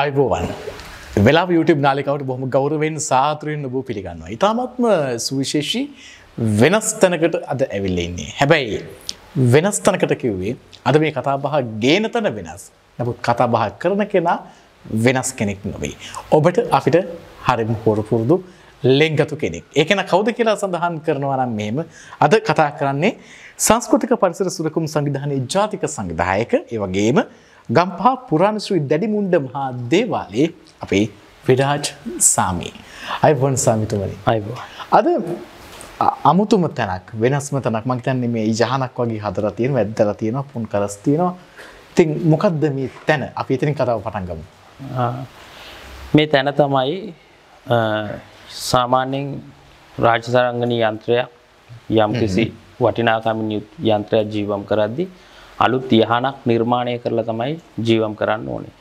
අයිබෝවන් වෙලා YouTube නාලිකවට බොහොම ගෞරවෙන් සාතරයෙන් ඔබ පිළිගන්නවා. ඉතාමත්ම සුවිශේෂී වෙනස් තැනකට අද ඇවිල්ලෙන්නේ. හැබැයි වෙනස් තැනකට කිව්වේ අද මේ කතාබහ ගේන තැන වෙනස්. නමුත් කතාබහ කරන කෙනා වෙනස් කෙනෙක් නොවෙයි. ඔබට අපිට හරිම හොරපුරුදු ලෙංගතු කෙනෙක්. ඒකෙන කවුද කියලා සඳහන් කරනවා නම් මෙහෙම අද කතා කරන්නේ සංස්කෘතික පරිසර සුරකුම් සංවිධානයේ ජාතික සංවිධායක ඒ වගේම ගම්පා පුරාණශ්‍රී දැඩිමුන්ඩ මහා දේවාලේ අපේ විඩාජ් සාමී. අයිවන් සාමිතුමනි අයිබෝ. අද අමුතුම තැනක් වෙනස්ම තැනක් මංතන්නේ මේ ජහනක් වගේ හදර තියෙන වැද්දල තියෙන පුන් කරස්තියනවා තින් මොකක්ද මේ තැන අපි ඉතිරි කතාව පටන්ගමු. මේ තැන තමයි සාමාන්‍යෙන් රාජසරංගනී යන්ත්‍රයක් යම්කිසි වටිනාකමින් යුත් යන්ත්‍රයක් ජීවම් කරද්දි අලුත් යහනක් නිර්මාණය කරලා තමයි ජීවම් කරන්න ඕනේ.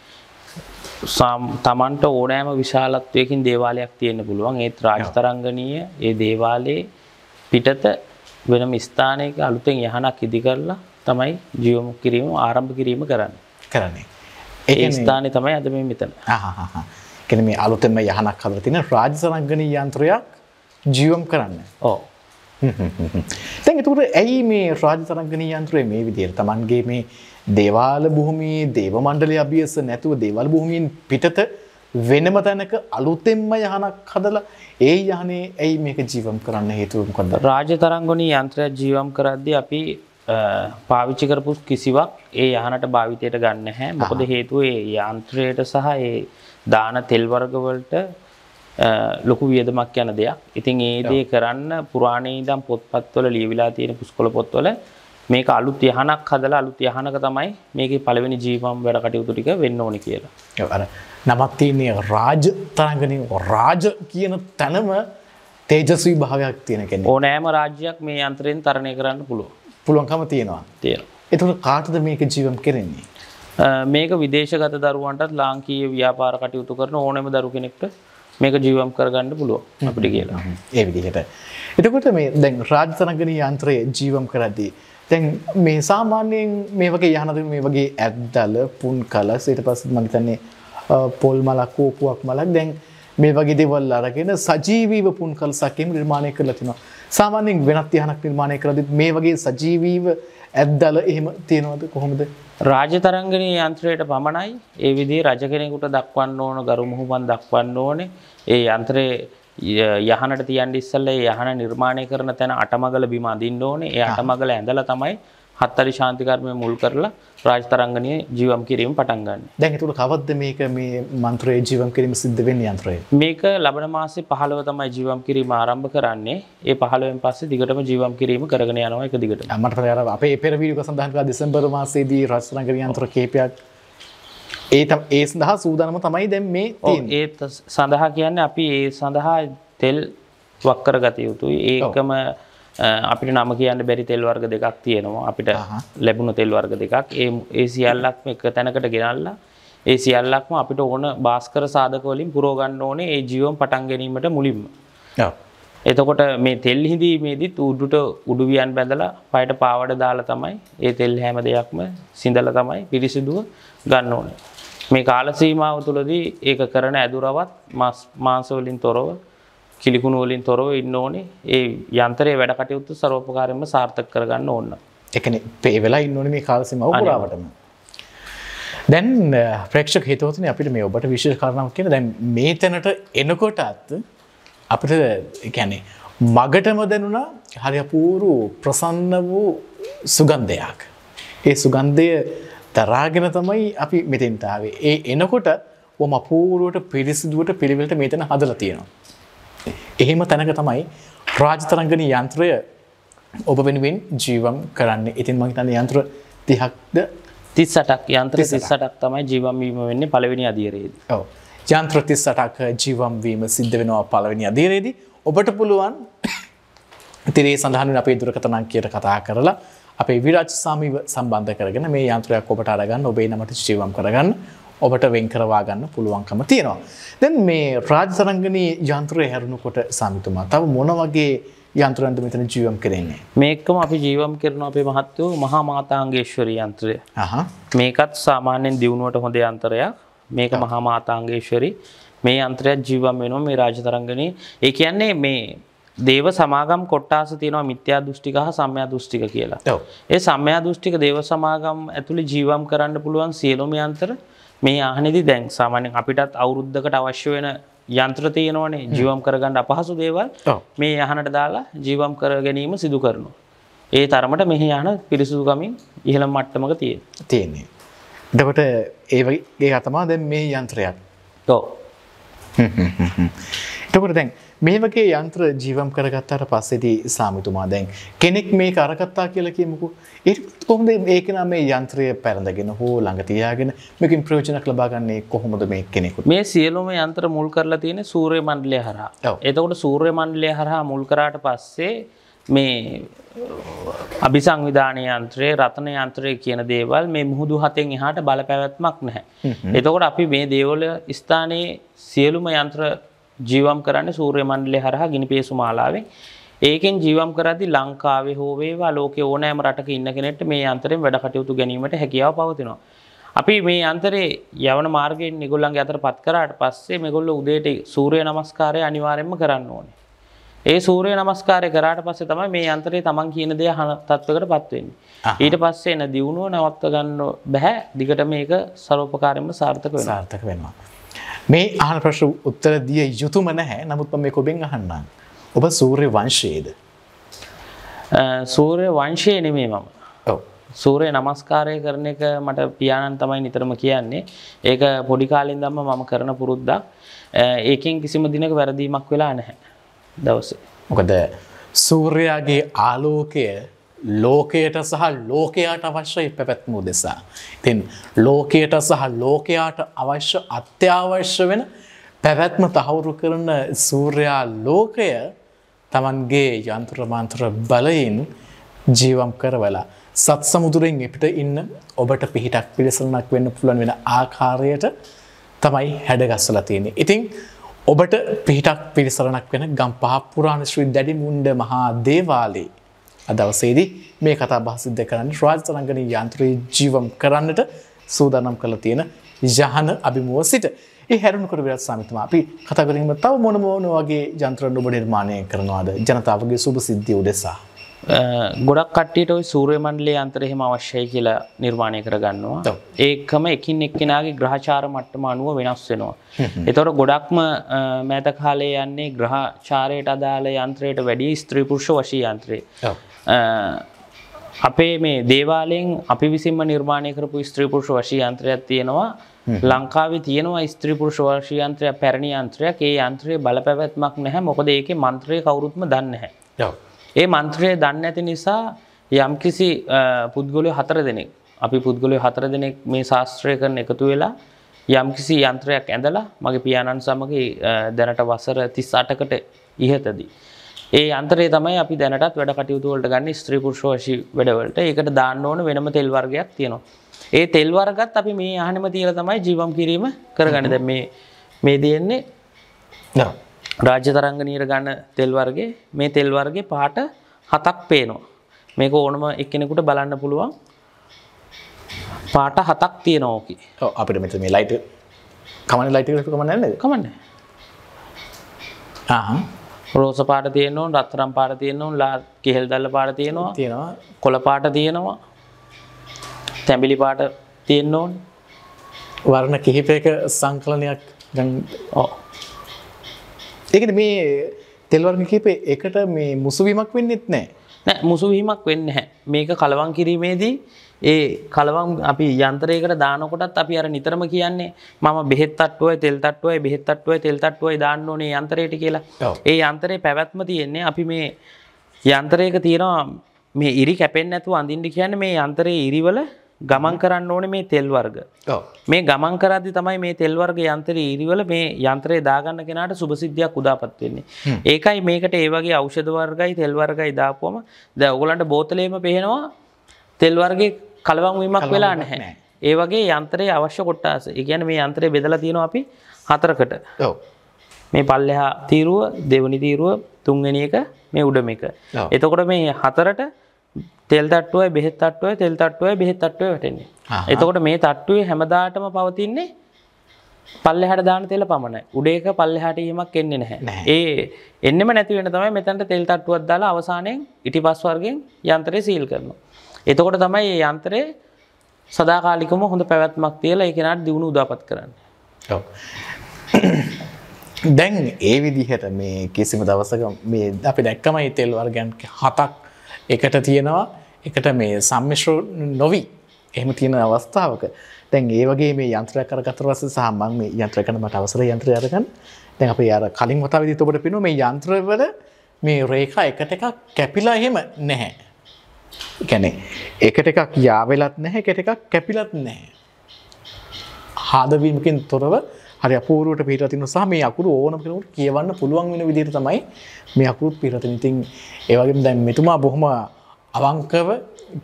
තමන්ට ඕනෑම විශාලත්වයකින් දේවාලයක් තියෙන්න පුළුවන් ඒත් රාජතරංගනීය ඒ දේවාලයේ පිටත වෙනම ස්ථානයක අලුතෙන් යහනක් ඉදි කරලා තමයි ජියොමු කිරීම ආරම්භ කිරීම කරන්න කරන්නේ ඒ ස්ථානය තමයි අද මේ මෙතන කෙන මේ අලුතෙම යහනක් හදර තින රාජසරංගනී යන්ත්‍රයක් ජීවම් කරන්න ඕ තැන් එතුකට ඇයි මේ රාජ තරංගනී යන්ත්‍රයේ මේ විදියට තමන්ගේ මේ දේවාල බොහොමේ දේව මණ්ඩලය අභියස නැතුව දේවල් බොහොමින් පිටත වෙනම තැනක අලුතෙම්ම යහනක් හදලා ඒ යහනේ ඇයි මේක ජීවම් කරන්න හේතුවම්කොද. රාජ තරංගොනී යන්ත්‍රය ජීවම් කරද්දි අපි පාවිච්චි කරපු කිසිවක් ඒ යහනට භාවිතයට ගන්න හැ මොකද හේතුව ඒ යන්ත්‍රයට සහ ඒ දාන තෙල්වර්ගවලට ලොකු වියදමක් යන දෙයක්. ඉතින් ඒ දේ කරන්න පුරාණයේ ඉඳන් පොත්පත්වල ලියවිලා තියෙන පුස්කොළ පොත්වල මේක අලුත් යහනක් හදලා අලුත් යහනක තමයි මේකේ පළවෙනි ජීවම් වැඩ කටයුතු ටික වෙන්න ඕනි කියලා. අර නමක් තියෙන්නේ රාජ තරංගනේ රාජ කියන තැනම තේජස්වී භාවයක් තියෙන කෙනෙක්. ඕනෑම රාජ්‍යයක් මේ යන්ත්‍රයෙන් තරණය කරන්න පුළුවන්. පුළුවන්කම තියෙනවා. තියෙනවා. එතකොට කාටද මේක ජීවම් කරන්නේ? මේක විදේශගත දරුවන්ටත් ලාංකීය ව්‍යාපාර කටයුතු කරන ඕනෑම දරු කෙනෙක්ට මේක ජීවම් කරගන්න පුළුව අපිට කියලා ඒ විදිහට. එතකොට මේ දැන් රාජතනගන යන්ත්‍රයේ ජීවම් කරද්දී. තැන් මේ සාමාන්‍යයෙන් මේ වගේ යහනද මේ වගේ ඇත්දල පුන් කලස් ඊට පස් මහිතන්නේ පොල් මලක් කෝපුවක් මලක් දැන් මේ වගේ දෙවල් අරගෙන සජීවීව පුන් කල් සකම් නිර්මාණය කරලා තිනවා. සාමාන්‍යෙන් වෙනත් යහනක් නිර්මාණය කරදත් මේ වගේ සජීවීව ඇත්දල එහෙම තියෙනවද කොහොමද රාජතරංගනී යන්ත්‍රයට පමණයි ඒ විදි රජ කෙනෙකුට දක්වන්න ඕන ගරු මුහුමන් දක්වන්න ඕනේ ඒ යන්ත්‍රයේ යහනට තියන් ඉස්සල්ල යහන නිර්මාණය කරන තැන අටමගල බිම අදින්න ඕනේ ඒ අටමගල ඇඳල තමයි හත්තරි ශාන්තිකර්මය මුල් කරලා රාජතරංගනය ජීවම් කිරීම පටන් ගන්න දැන් තුට කවද මේක මේ මන්ත්‍රයේ ජීවම් කිරීම සිද්ධවෙන් යන්ත්‍රය මේක ලබන මාසේ පහලව තමයි ජීවම් කිරීම ආරම්භ කරන්නේ ඒ පහලුවෙන් පස්සේ දිගටම ජීවම් කිරීම කරගෙන යනවා එක දිගට අමට යර අපේ පෙරවිඩික සඳහන්ලා දෙසම්බර මාසේදී රාජතරංග යන්ත්‍ර කේපයක් ඒ ඒ සඳහා සූදානම තමයි දැන් මේ ඒත් සඳහා කියන්න අපි ඒ සඳහා තෙල් වක්කර ගත යුතුයි ඒකම අපිට නම කියන්න බැරි තෙල් වර්ග දෙකක් තියෙනවා අපිට ලැබුණු තෙල් වර්ග දෙකක් ඒ ඒ සියල්ලක්ම එක තැනකට ගෙනල්ලා ඒ සියල්ලක්ම අපිට ඕන බාස්කර සාධක වලින් පුරව ගන්න ඕනේ ඒ ජීවම් පටන් ගැනීමට මුලින්ම. එතකොට මේ තෙල් හිඳීමේදීත් උඩුට උඩු වියන් බැඳලා පයට පාවඩ දාලා තමයි ඒ තෙල් හැම දෙයක්ම සිඳලා තමයි පිරිසිදුව ගන්න ඕනේ. මේ කාල සීමාව තුළදී ඒක කරන ඇදුරවත් මාංශ වලින් තොරව කිලිකුණු වලින් තොරව ඉන්න ඕනේ ඒ යන්තරයේ වැඩ කටයුතු සරෝපකාරයෙන්ම සාර්ථක කරගන්න ඕන්න. එකන පේ වෙලා ඉන්න ඕනේ මේ කාලසිම පුරාවටම. දැන් ප්‍රේක්ෂක හිතවතන අපිට මේ ඔබට විශෂ කරනාව කියෙන දැන් මේ තැනට එනකොටත් අපිට ගැනේ මගටම දැනුණා හරි අපූරු ප්‍රසන්න වූ සුගන්ධයක්. ඒ සුගන්ධය දරාගෙන තමයි අපි මෙතෙන්තාවේ. ඒ එනකොට ම අපූරුවට පිරිසිදුවට පිළිවෙලට මේතන හදල තියෙනවා. එහෙම තැනක තමයි රාජතරංගන යන්ත්‍රය ඔබ වෙනුවෙන් ජීවම් කරන්න ඉතින් මහිතන්න යන්ත්‍ර තිහක්ද තිස්සටක් යන්ත්‍ර සිස්සටක් තමයි ජීවම්වීම වෙන්නේ පලවෙනි අදීරයේද ඔව යන්ත්‍ර තිස්සටක් ජීවම්වීම සිද්ධ වෙනවා පලවෙනි අදීරයේදී ඔබට පුළුවන් තිරේ සඳහන් අපේ දුරකතනං කියට කතා කරලා අපේ විරාජ සාමීව සම්බන්ධ කරගෙන මේ යන්ත්‍රයක් ඔබට අරගන්න ඔබේ නමට ජීවම් කරගන්න ඔබට වෙන්කරවා ගන්න පුළුවන්කම තියෙනවා. දැන් මේ රාජතරංගනී යන්ත්‍රය හැරුණුකොට සමිතුමා තව මොන වගේ යන්ත්‍රන්ට මෙතන ජීවම් කරන්නේ. මේකම අපි ජීවම් කරන අපේ මහත්තයෝ මහා මාතාංගේශ්වරී යන්ත්‍රය. මේකත් සාමාන්‍යයෙන් දියුණුවට හොඳ යන්තරයක්. මේක මහා මාතාංගේශ්වරී මේ යන්ත්‍රයක් ජීවම් වෙනවා මේ රාජතරංගනී. ඒ කියන්නේ මේ දේව සමාගම් කොට්ටාස තියෙනවා මිත්‍යා දෘෂ්ටික හා සම්මයා දෘෂ්ටික කියලා. ඒ සම්මයා දෘෂ්ටික දේව සමාගම් ඇතුළේ ජීවම් කරන්න පුළුවන් සියලුම යන්ත්‍ර මේ ආහනේදී දැන් සාමාන්‍යයෙන් අපිටත් අවුරුද්දකට අවශ්‍ය වෙන යන්ත්‍ර තියෙනවනේ ජීවම් කරගන්න අපහසු දේවල් මේ යහනට දාලා ජීවම් කර ගැනීම සිදු කරනවා. ඒ තරමට මෙහි යන පිරිසුදු ගමින් ඉහළ මට්ටමක තියෙන. තියෙන්නේ. එතකොට ඒ වගේ අතමා දැන් මේ යන්ත්‍රයක්. ඔව්. එතකොට දැන් මේ වගේ යන්ත්‍ර ජීවම් කරගත්තාට පස්සේදී සාමිතුමා දැන් කෙනෙක් මේක අරගත්තා කියලා කියමුකෝ. ඊට කොහොමද ඒක නම් මේ යන්ත්‍රය පැරඳගෙන හෝ ළඟ තියාගෙන මේකෙන් ප්‍රයෝජනක් ලබා ගන්නේ කොහොමද මේ කෙනෙකුට? මේ සියලුම යන්ත්‍ර මුල් කරලා තියෙන්නේ සූර්ය මණ්ඩලය හරහා. එතකොට සූර්ය මණ්ඩලය හරහා මුල් කරාට පස්සේ මේ අභිසංවිධාන යන්ත්‍රයේ රතන යන්ත්‍රය කියන දේවල් මේ මුහුදු හතෙන් එහාට බලපැවැත්මක් නැහැ. එතකොට අපි මේ දේවල ස්ථානයේ සියලුම යන්ත්‍ර ජීවම් කරන්නේ සූර්ය මණ්ඩලය හරහා ගිනිපේසු මාලාවෙන්. ඒකෙන් ජීවම් කරද්දී ලංකාවේ හෝ වේවා ලෝකේ ඕනෑම රටක ඉන්න කෙනෙක්ට මේ අන්තරයෙන් වැඩ කටයුතු ගැනීමට හැකියාව පවතිනවා. අපි මේ අන්තරේ යවන මාර්ගයෙන් මේගොල්ලන්ගේ අතර පත් කරාට පස්සේ මේගොල්ලෝ උදේට සූර්ය නමස්කාරය අනිවාර්යයෙන්ම කරන්න ඕනේ. ඒ සූර්ය නමස්කාරය කරාට පස්සේ තමයි මේ අන්තරේ Taman කියන දේ අහන තත්වයකටපත් වෙන්නේ. ඊට පස්සේ එන දියුණුව නවත්ව ගන්න බෑ. දිගට මේක ਸਰවපකාරයෙන්ම සාර්ථක වෙනවා. සාර්ථක වෙනවා. මේ ආහන ප්‍රශ්න උත්තර දිය යුතුම නැහැ නමුත් මේ කොබෙන් අහන්නම්. ඔබ සූර්ය වංශයේද. සූරය වංශය නෙමේ මම සූරය නමස්කාරය කරන එක මට පියාණන් තමයි නිතරම කියන්නේ ඒක පොඩිකාලින් දම්ම මම කරන පුරුද්දක් ඒකෙන් කිසිම දිනක වැරදීමක් වෙලා නැහැ දවසේ. මොකද සූර්යාගේ ආලෝකය ලෝකයට සහ ලෝකයාට අවශ්‍ය පැවැත්මූ දෙසා. තින් ලෝකයට සහ ලෝකයාට අවශ්‍ය අත්‍යවශ්‍ය වෙන පැවැත්ම තහවුරු කරන සූර්යා ලෝකය තමන්ගේ යන්ත්‍රමන්ත්‍ර බලයින් ජීවම් කරවලා. සත් සමුදුරෙන් එපිට ඉන්න ඔබට පිහිටක් පිළිසලනක් වෙන්න පුළන් වෙන ආකාරයට තමයි හැඩගස්සල තියෙන. ඉතිං ඔබට පිහිටක් පිළිසරණක් වෙන ගම් පහ පුරාණ ශ්‍රී දැඩිමුන්ඩ මහා දේවාලේ. අදවසේදී මේ කතා බහසිද්ධ කරන්න ශ්‍රාජතරංගන යන්ත්‍රයේ ජීවම් කරන්නට සූදානම් කළ තියෙන ජහන අභිමුව සිට. ඒ හැරුණුකට විරත් සමිතම අපි කතකරීම තව මොනමෝන වගේ ජන්ත්‍රන්න ඔබ නිර්මාණය කරනවාද ජනතාවගේ සුභ සිද්ධිය උදෙසා. ගොඩක් කට්ටියට ඔයි සූරය මණ්ඩලේ අන්තරහෙම අවශ්‍යයි කියලා නිර්මාණය කරගන්නවා ඒකම එකින් එක්කෙනගේ ග්‍රහචාර මට්ටම අනුව වෙනස් වෙනවා. එතොට ගොඩක්ම මෑත කාලේ යන්නේ ග්‍රහචාරයට අදාළ යන්ත්‍රයට වැඩි ස්ත්‍රීපුරුෂ වශී යන්ත්‍රය අපේ මේ දේවාලෙන් අපි විසින්ම නිර්මාණය කරපු ස්ත්‍රීපුරුෂ වශී යන්ත්‍රයක් තියෙනවා ලංකාවේ තියෙනවා ස්ත්‍රීපුරුෂ වර්ෂී යන්ත්‍රය පැරණි යන්ත්‍රයක් ඒ යන්ත්‍රයේ බලපැවැත්මක් නැහැ මොකද ඒකේ මන්ත්‍රය කවුරුත්ම දන්නේ නැහැ. ඒ මන්ත්‍රය දන්න ඇති නිසා යම්කිසි පුද්ගොලය හතර දෙනෙක් අපි පුද්ගොලය හතර දෙනෙක් මේ ශාස්ත්‍රය කරන එකතු වෙලා යම්කිසි යන්ත්‍රයක් ඇඳලා මගේ පියාණන් සමග දැනට වසර තිස් අටකට ඉහතදී. ඒ අන්තරේ තමයි අපි දැනටත් වැඩ කටයුතුවලට ගන්න ස්ත්‍රීපුරුෂෝෂි වැඩවලට ඒකට දාන්න ඕන වෙනම තෙල්වර්ගයක් තියෙනවා. ඒ තෙල්වර්ගත් අපි මේ අහනම තියල තමයි ජීවම් කිරීම කරගන්න දැ මේ තියෙන්නේ රාජ්‍ය තරංගනීර ගන්න තෙල්වර්ගේ මේ තෙල්වර්ගේ පාට හතක් පේනවා. මේක ඕනම එක්කෙනෙකුට බලන්න පුළුවන් පාට හතක් තියෙනෝකි අපිට මෙත මේ ලයිට කමන ලයිට කමන ඇද කමන්න රෝස පාට තියනවා රත්තරම් පාට තියනවා ලා කෙහෙල් දල්ල පාට තියෙනවා තියෙනවා කොළ පාට තියෙනවා තැඹිලි පාට තියෙන්නෝන් වර්ණ කිහිපයක සංකලනයක් ඕ ඒක මේ තෙල්වර්ග කීප එකට මේ මුසුවීමක් වෙන්නෙත් නෑ නෑ මුසුවීමක් වෙන්න හැ මේක කලවන් කිරීමේදී ඒ කලවන් අපි යන්ත්‍රයකට දානකොටත් අපි අර නිතරම කියන්නේ මම බෙහෙත්තටුවයි තෙල්තට්ටුවයි බෙහෙත්තට්ටුවයි තෙල්තට්ටුවයි දාන්න ඕනේ යන්තරයට කියලා ඒ යන්තරේ පැවැත්ම තියෙන්නේ අපි මේ යන්තරයක තියෙනවා මේ ඉරි කැපෙන් ඇතු අඳින්ඩි කියන්න මේ යන්තරයේ ඉරිවල ගමන් කරන්න ඕන මේ තෙල් වර්ග මේ ගමන් කරදි තමයි මේ තෙල් වර්ග යන්තර ඉරිවල මේ යන්ත්‍රය දාගන්න කෙනට සුභසිද්ධයක් උදාපත් වෙන්නේ ඒකයි මේකට ඒවගේ ඖෂධ වර්ගයි තෙල් වර්ගයි දාපුවම ද ඔගලන්ට බෝතලේම පේනවා තෙල් වර්ගේ කලවම් වීමක් වෙලා නැහැ ඒ වගේ යන්ත්‍රයේ අවශ්‍ය කොට්ටාස ඉගැන මේ යන්ත්‍රය බෙදලා තියෙනවා අපි හතරකට මේ පල්ලෙහා තීරුව දෙවනි තීරුව තුන්ගෙන එක මේ උඩම එක එතකොට මේ හතරට තෙල් තට්ටුවයි බෙහෙත් තට්ටුවයි තෙල් තට්ටුවයි බෙහෙත් තට්ටුව වැටෙන්නේ. එතකොට මේ තට්ටුවේ හැමදාටම පවතින්නේ පල්ලෙහාට දාන තෙල පමණයි. උඩේක පල්ලෙහාට යීමක් එන්නේ නැහැ. ඒ එන්නෙම නැති වෙන තමයි මෙතනට තෙල් තට්ටුවක් දාලා අවසානයෙන් ඉටිපස් වර්ගයෙන් යන්ත්‍රය සීල් කරනවා. එතකොට තමයි මේ යන්ත්‍රය සදාකාලිකම හොඳ පැවැත්මක් තියලා ඒ කෙනාට දිනුන උදාපත් කරන්න. ඔව්. දැන් ඒ විදිහට මේ කිසිම දවසක මේ අපි දැක්කමයි තෙල් වර්ගයන් හතක් එකට තියෙනවා එකට මේ සම්මිශ්‍ර නොවී එහෙම තියෙන අවස්ථාවක තැන් ඒ වගේ මේ යන්ත්‍රය කරගතරවස සාමන් මේ යන්ත්‍රකන මට අවසර යන්ත්‍ර අරගන්න තැන් අප අර කලින් හොතාවදි ඔබට පෙනු මේ යන්ත්‍රවල මේ රේකා එකට එකක් කැපිලා එහෙම නැහැ කැනේ එකට එකක් යාවෙලත් නැහැ කෙට එකක් කැපිලත් නැහැ හාදවීමකින් තොරව හරි අපූරුවට පිහිට තින නිසා මේ අකුරු ඕන කෙනෙකුට කියවන්න පුළුවන් වෙන විදිහට තමයි මේ අකුරුත් පිහිට තියෙන. ඉතින් ඒ වගේම දැන් මෙතුමා බොහොම අවංකව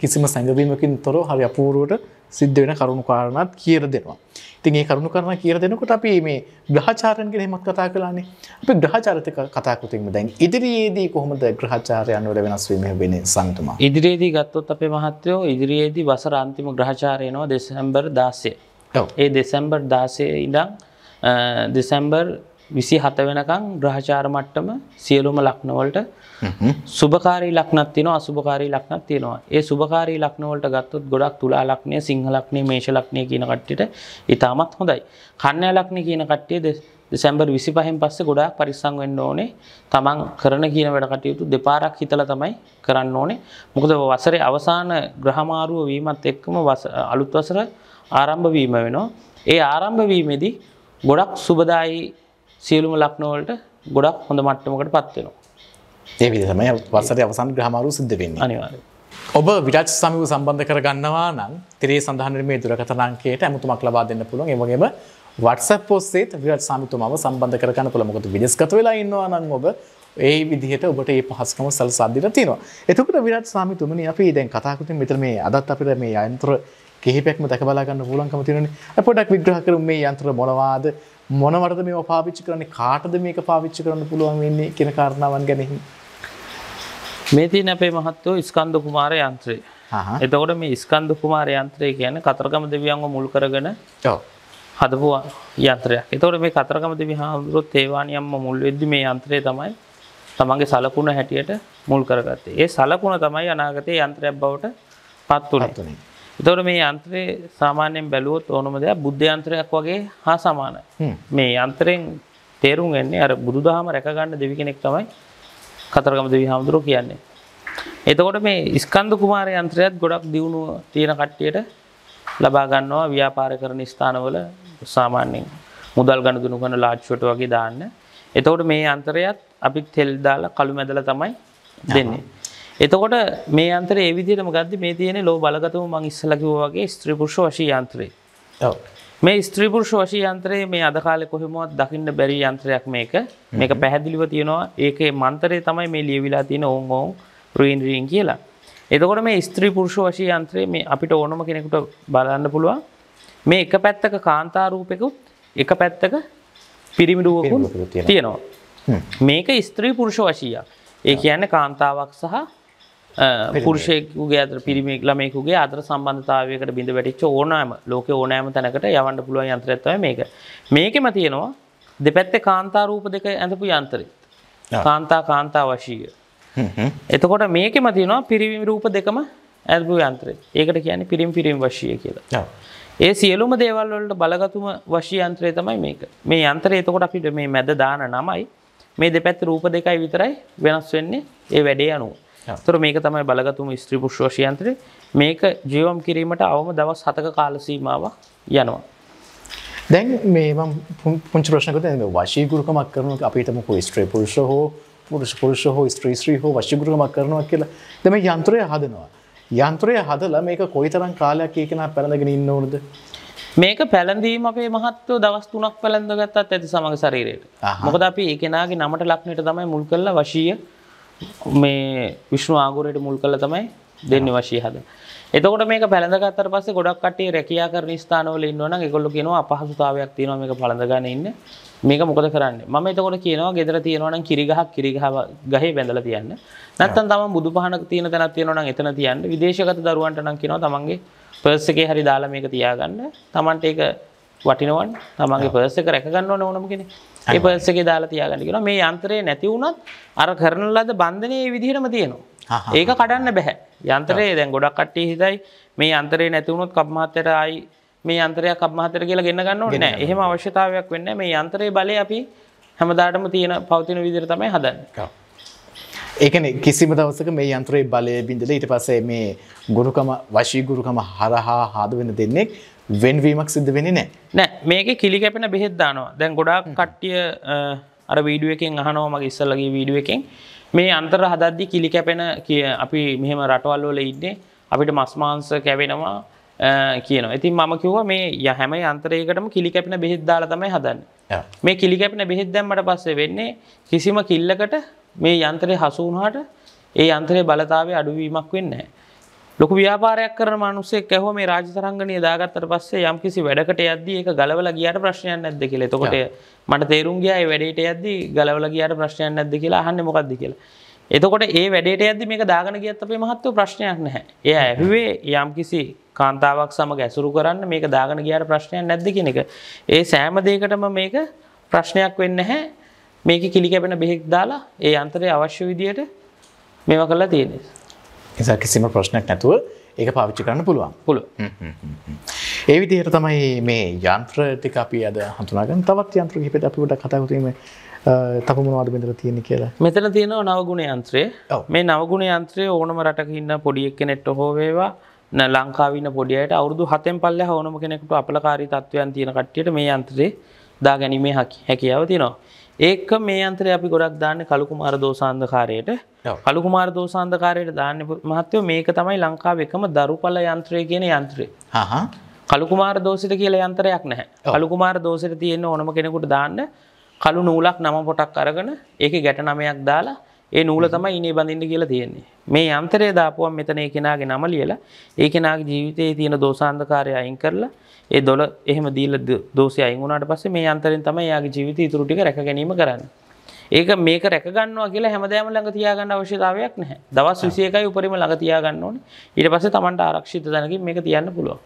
කිසිම සැඟවීමකින් තොරව හරි අපූරුවට සිද්ධ වෙන කරුණු කාරණත් කියර දෙනවා. ඉතින් ඒ කරුණු කරන කියර දෙනකොට අපි මේ ග්‍රහචාරන්ගෙන හෙමත් කතා කලානේ අපි ග්‍රහචාරතක කතාකෘතින්ම දැන් ඉදිරියේදී කොහොමද ග්‍රහචාරයන් වල වෙනස් වීම වෙන සංතම ඉදිරියේදී ගත්තොත් අපේ මහත්තයෝ ඉදිරියේදී වසර අන්තිම ග්‍රහචාරයනවා දෙසැම්බර් දාසය ඒ දෙසැම්බර් දාසය ඉඩම් දෙසැම්බර් විසි හත වෙනකං ග්‍රහචාර මට්ටම සියලුම ලක්නවලට සුභකාරී ලක්නත් තින අසුභකාරී ලක්නත් තියෙනවා ඒ සුභකාරී ලක්නවලට ගත්තුත් ගොඩක් තුලා ලක්නය සිංහලක්නේ මේශ ලක්නය කියන කට්ටිට ඉතාමත් හොඳයි කන්නය ලක්නය කියන කට්ටිය දෙසැම්බර් විසි පහෙන් පස්සේ ගොඩක් පරිස්සං වෙන්න ඕනේ තමන් කරන කියන වැඩ කටයුතු දෙපාරක් හිතල තමයි කරන්න ඕනේ මොකද වසරේ අවසාන ග්‍රහමාරුව වීමත් එක්කම අලුත් වසර ආරම්භවීම වෙනවා ඒ ආරම්භවීමේදී ගොඩක් සුබදායි සියලුම ලක්නවලට ගොඩක් හොඳ මට්ටමකට පත්වෙනවා. ඒ විදිහම වසර අවසන් ග්‍රහමාරු සිද්ධ වෙන්නේ අනිවාර්ය. ඔබ විරාජ් සමග සම්බන්ධ කරගන්නවා නම් තිරේ සඳහන් මේ දුරකථන අංකයට ඇමතුමක් ලබා දෙන්න පුළුවන්. ඒ වගේම WhatsApp ඔස්සේත් විරාජ් සමිතුමාව සම්බන්ධ කරගන්න පුළුවන්. මොකද විදේශගත වෙලා ඉන්නවා නම් ඔබ ඒ විදිහට ඔබට ඒ පහස්කම සැලසාදිලා තියෙනවා. එතකොට විරාජ් සාමිතුමනි අපි දැන් කතා කරමින් මෙතන මේ අදත් අපිට මේ යන්ත්‍ර කිහිපයක්ම දැකබලාගන්න පුලන්කම තිරනේ පොඩක් විග්‍රහ කරු මේ යන්ත්‍ර මොනවාද මොනවරද මේ පාවිච්චි කරන්නේ කාටද මේක පාවිච්චි කරන්න පුළුවන් වෙන්නේ කියෙන කාරණාවන් ගැනෙහි. මේ තියන අපේ මහත්තෝ ස්කන්ධ කුමාර යන්ත්‍රය එතකොට මේ ස්කන්ධ කුමාර යන්ත්‍රය කියන කතරගම දෙවියන්ව මුල් කරගෙන හදපු යන්ත්‍රයක් එතකොට මේ කතරගම දෙවි හාමුදුරුවොත් ඒවානියම්ම මුල් වෙද්දි මේ යන්ත්‍රය තමයි තමන්ගේ සලකුණ හැටියට මුල් කරගත්තේ ඒ සලකුණ තමයි අනාගතයේ යන්ත්‍රයක් බවට පත් වුණේ එතවට මේ යන්ත්‍රයේ සාමාන්‍යයෙන් බැලුවොත් ඕනම දෙයක් බුද්ධයන්ත්‍රයක් වගේ හා සමානයි මේ යන්ත්‍රයෙන් තේරුම් එන්නේ අර බුදුදහම රැකගන්න දෙවි කෙනෙක් තමයි කතරගම දෙවි හාමුදුරුවෝ කියන්නේ එතකොට මේ ස්කන්ධ කුමාර යන්ත්‍රයත් ගොඩක් දියුණුව තියෙන කට්ටියට ලබා ගන්නවා ව්‍යාපාර කරන ස්ථානවල සාමාන්‍යයෙන් මුදල් ගනුදෙනු කරන ලාච්චුවට වගේ දාන්න එතකොට මේ යන්ත්‍රයත් අපි තෙල් දාලා කළු මැදලා තමයි දෙන්නේ එතකොට මේ අන්තර ඒවිදිටම ගද මේ තියෙන ලෝ බලගතම මං ඉස්සලකිවගේ ස්ත්‍රීපුරුෂ වශී යන්ත්‍රය මේ ස්ත්‍රීපුරුෂ වශී යන්ත්‍රයේ මේ අදකාලෙ කොහෙමුවත් දකින්න බැරි යන්ත්‍රයක් මේක මේක පැහැදිලිව තියෙනවා ඒකේ මන්තරේ තමයි මේ ලියවිලා තියෙන ඕන් ඕන් රීන් රීන් කියලා එතකොට මේ ස්ත්‍රීපුරුෂ වශී යන්ත්‍රයේ මේ අපිට ඕනම කෙනෙකුට බලන්න පුළුවන් මේ එක පැත්තක කාන්තාරූපෙකුත් එක පැත්තක පිරිමිඩුවකුත් තියෙනවා මේක ස්ත්‍රී පුරුෂ වශීයක් ඒ කියන්නේ කාන්තාවක් සහ පුරුෂයකුගේ අතර පිරිමෙක් ළමයකුගේ අතර සම්බන්ධතාවයකට බිඳ වැටිච්ච ඕනෑම ලෝක ඕනෑම තැනකට යවන්න පුළුවන් යන්ත්‍රත්වය මේක මේකෙම තියෙනවා දෙපැත්තේ කාන්තාරූප දෙක ඇඳපු යන්තරිත් කාන්තා කාන්තා වශීය එතකොට මේකෙම තියෙනවා පිරිවිම් රූප දෙකම ඇල්බු යන්ත්‍රය ඒකට කියන පිරිම් පිරිම් වශය කියලා ඒ සියලුම දේවල්වලට බලගතුම වශී යන්ත්‍රය තමයි මේක මේ යන්ත්‍රය එතකොට අපිට මේ මැද දාන නමයි මේ දෙපැත් රූප දෙකයි විතරයි වෙනස් වෙන්නේ ඒ වැඩේ අනුව තොර මේක තමයි බලගතුම ස්ත්‍රී පුරුෂ වශයන්ත්‍රය මේක ජීවම් කිරීමට අවම දවස් හතක කාලසීමාවක් යනවා. දැන් මේ පුංචි ප්‍රශ්නකත වශීගුරුකමක් කරනු අපිටමකු ස්ත්‍රේ පුරුෂ හෝ පුරුෂ පුරුෂ හෝ ස්ත්‍රී ශ්‍රී හෝ වශිගුරුකමක් කරනවා කියලා දෙම යන්ත්‍රය හදනවා. යන්ත්‍රය හදලා මේක කොයිතරම් කාලයක් ඒකෙන පැළඳගෙන ඉන්න ඕනද. මේක පැළඳීම අපේ මහත්ව දවස් තුනක් පැළඳ ගත්තත් ඇති සමඟ ශරීරයට මොකද අපි ඒකෙනගේ නමට ලක්නට තමයි මුල් කරලා වශීය මේ විශ්ණු ආගුරයට මුල් කළ තමයි දෙන්නේ වශී හද. එතකොට මේක පැළඳගත්තට පස්සේ ගොඩක් කට්ටිය රැකියා කරන ස්ථානවල ඉන්නවා නම් ඒගොල්ලෝ කියනවා අපහසුතාවයක් තියෙනවා මේක පළඳගෙන ඉන්න. මේක මොකද කරන්නේ? මම එතකොට කියනවා ගෙදර තියෙනවා නම් කිරි ගහක් කිරි ගහ ගහේ බැඳලා තියන්න. නැත්නම් තමන් බුදු පහනක තියෙන තැනක් තියෙනවා නම් එතන තියන්න. විදේශගත දරුවන්ට නම් කියනවා තමන්ගේ පර්ස් එකේ හරි දාලා මේක තියාගන්න. තමන්ට ඒක වටිනවන් තමන්ගේ පර්සක රැකගන්න ඕන ඕනම කෙනෙ ඒ පර්සක දාලා තියාගනිගෙන මේ යන්ත්‍රය නැති වුණත් අර කරන ලද බන්ධනය විදිහටම තියෙනවා ඒක කඩන්න බැහැ යන්තරේ දැන් ගොඩක් කට්ටි හිතයි මේ අන්තරේ නැතිවුණොත් කප්මහත්තර අයි මේ අන්තරයක් කබ්මහතර කියලා ගෙන්න්න ගන්න නෑ එහෙම අවශ්‍යතාවයක් වෙන්න මේ යන්තරේ බලය අපි හැමදාටම තියෙන පවතින විදිර තමයි හදන්න ඒකන කිසිම දවසක මේ යන්ත්‍රයේ බලය බිඳල ඉට පසේ මේ ගුරුකම වශී ගුරුකම හරහා හාද වෙන දෙන්නෙක් වෙන්වීමක් සිද්ධ වෙනි නෑ නෑ මේක කිලි කැපෙන බෙහෙත් දානවා දැන් ගොඩාක් කට්ටිය අර වීඩුව එකෙන් අහනෝ මගේ ඉස්සල්ලගේ වීඩුව එකෙන් මේ අන්තර හදද්දි කිලි කැපෙන කිය අපි මෙහෙම රටවල් වල ඉන්නේ අපිට මස් මාංශ කැවෙනවා කියනවා. ඉතින් මම කිව්වා මේ ය හැම යන්ත්‍රයකටම කිලි කැපෙන බෙහෙත් දාලා තමයි හදන්නේ. මේ කිලි කැපෙන බෙහෙත් දැම්මට පස්සේ වෙන්නේ කිසිම කිල්ලකට මේ යන්ත්‍රය හසු වුණාට ඒ යන්ත්‍රයේ බලතාවය අඩුවීමක් වෙන්නේ නැහැ. ලොකු ව්‍යාපාරයක් කරන මනුස්සේ කැහෝ මේ රාජතරංගනය දාගත්තර පස්සේ යම් කිසි වැඩකට යද්දී ඒක ගලවල ගියට ප්‍රශ්නයක් නැද්ද කියල එතකොට මට තේරුන්ගේ වැඩට යද්දි ගලවල ගියට ප්‍රශ්නයක් නැද්ද කියලා අහන්න මොකක්ද කියලා. එතකොට ඒ වැඩට ඇද මේක දාගන ගියත් අපේ මහත්ව ප්‍රශ්නයක් නැහැ එය ඇහුවේ යම් කිසි කාන්තාවක් සමඟ ඇසුරු කරන්න මේක දාගන ගියාට ප්‍රශ්නයක් නැද්ද කෙනෙක ඒ සෑමදයකටම මේක ප්‍රශ්නයක් වෙන්න හැ මේක කිලිකැබෙන බෙහෙක් දාලා ඒ අන්තරය අවශ්‍ය විදියට මෙම කරලා තියෙනෙස් නිසා කිසිම ප්‍රශ්නයක් නැතුව ඒක පාවිච්චි කරන්න පුළුවන් පුළුව ඒ විදිහයට තමයි මේ යන්ත්‍ර ටික අපි අද හඳුනාගන්න තවත් යන්ත්‍ර හිපෙට අපි ොඩ කතාවරීම තකුමනවාද මෙතර තියෙන කියලා මෙතන තියෙනවා නවගුණ යන්ත්‍රය මේ නවගුණ යන්ත්‍රය ඕනම රටක ඉන්න පොඩියක් කෙනෙට්ට හෝවේවා ලංකාවන්න පොඩියට අවුදු හතෙන් පල්ල ඕනම කෙනෙකුට අපලකාරි තත්වයන් තියෙන කට්ටියට මේ යන්ත්‍රේ දා ගැනීමේ හැකියාව තියෙනවා ඒක මේ අන්තරය අපි ගොඩක් දාන්න කළුකුමාර දෝසාන්ධකාරයට කළුකුමාර දෝසාන්ධකාරයට දාන්න මහත්තයෝ මේක තමයි ලංකාව එකම දරුපල යන්ත්‍රය කියන යන්ත්‍රය කළුකුමාර දෝසිට කියලා යන්තරයක් නැහැ කළුකුමාර දෝසිට තියෙන ඕනම කෙනෙකුට දාන්න කළු නූලක් නම පොටක් අරගෙන ඒක ගැට නමයක් දාලා ඒ නූල තමයි ඉනේ බඳින්න කියලා තියෙන්නේ. මේ යන්ත්‍රය දාපුවම් මෙතන ඒ කෙනාගේ නම ලියලා ඒ කෙනාගේ ජීවිතයේ තියෙන දෝසාන්ධකාරය අයින් කරලා ඒ දොල එහෙම දීල දෝසය අයිගුණට පස්සේ මේ අන්තරින් තම යාගේ ජීවිත ඉතුරටික රැක ගැනීම කරන්න. ඒක මේක රැකගන්නවා කියලා හැමදෑම ළඟ තියාගන්න අවශ්‍යතාවයක් නැහැ දවස් විසියකයි උපරිම ළඟ තියාගන්න ඕන ඊට පස්සේ තමන්ට ආරක්ෂිත දැනකින් මේක තියන්න පුළුවන්.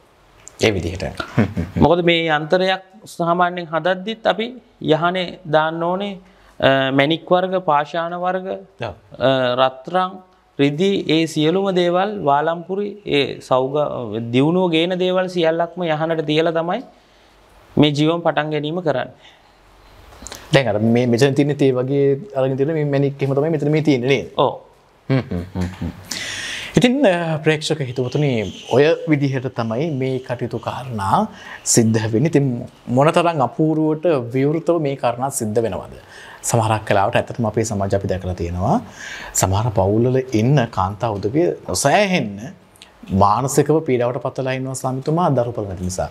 ඒ විදිහට මොකද මේ අන්තරයක් සාමාන්‍යෙන් හදද්දිත් අපි යහනේ දාන්න ඕනේ මැනික් වර්ග පාෂාණ වර්ග රත්රං රිදි ඒ සියලුම දේවල් වාලම්පුරි ඒ සෞග දියුණුව ගේන දේවල් සියල්ලක්ම යහනට තියලා තමයි මේ ජීවම් පටන් ගැනීම කරන්න. දැන් අර මේ මෙතන තියෙන තේ වගේ අරගෙන තියෙන මේ මැණික් එහෙම තමයි මෙතන මේ තියෙන්නේ නේද? ඔව්. හ්ම් හ්ම් හ්ම්. ඉතින් ප්‍රේක්ෂක හිතවතුන ඔය විදිහට තමයි මේ කටයුතු කාරණා සිද්ධ වෙන තින් මොනතරං අපූරුවට විවෘතව මේ කරණා සිද්ධ වෙනවද. සමහරක් කලාවට ඇතටම අපේ සමාජ අපි දැකළ තියෙනවා. සමහර පවුල්ලල ඉන්න කාන්තා උදවිය නොසෑහෙන්න මානසකව පීඩාවට පතලා ඉන්නවා ස්ලාමිතුමා දරුපල නැති නිසා.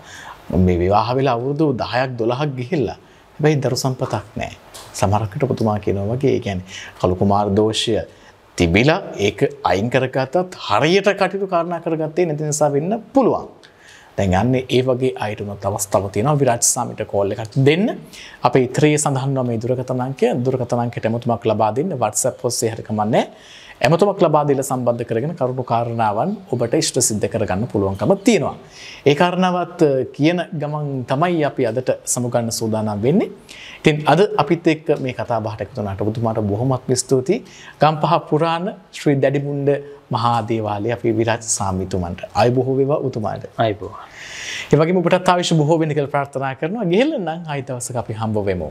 මේ විවාහ වෙලා අවුරුදු දහයක් දොළහක් ගිහිල්ලා හැබැයි දරු සම්පතක් නෑ. සමරක්කට පුතුමා කියනවා වගේ ඒ කියන්නේ කලු කුමාර දෝෂය තිබිලා ඒක අයින් කරගත්තත් හරියට කටයුතු කාරණා කරගත්තේ නැති නිසා වෙන්න පුළුවන්. දැන් යන්නේ ඒ වගේ අයට උනත් අවස්ථාවක් තියෙනවා විරාජ් සාමිට කෝල් එකක් දෙන්න. අපේ ඉත්‍රයේ සඳහන් වන මේ දුරකථන අංකය දුරකථන අංකයට එමුතුමක් ලබා දෙන්න WhatsApp ඔස්සේ හරි කමන්නේ. ඇමතුමක් ලබා දීලා සම්බන්ධ කරගෙන කරුණු කාරණාවන් ඔබට ඉෂ්ට සිද්ධ කරගන්න පුළුවන්කම තියෙනවා. ඒ කාරණාවත් කියන ගමන් තමයි අපි අදට සමුගන්න සූදානම් වෙන්නේ. ඉතින් අද අපිත් එක්ක මේ කතා බහට එකතු වුණාට ඔබතුමාට බොහොමත්ම ස්තුතියි. ගම්පහ පුරාණ ශ්‍රී දැඩිමුණ්ඩ මහා දේවාලය අපි විරාජ් සාමිතුමන්ට අයබොහෝ වේවා උතුමාට අයබෝ. ඒ වගේම ඔබටත් ආවිෂ බොහෝ වෙන්න කියලා ප්‍රාර්ථනා කරනවා. ගෙහෙල්ලනම් ආයෙ දවසක අපි හම්බ වෙමු.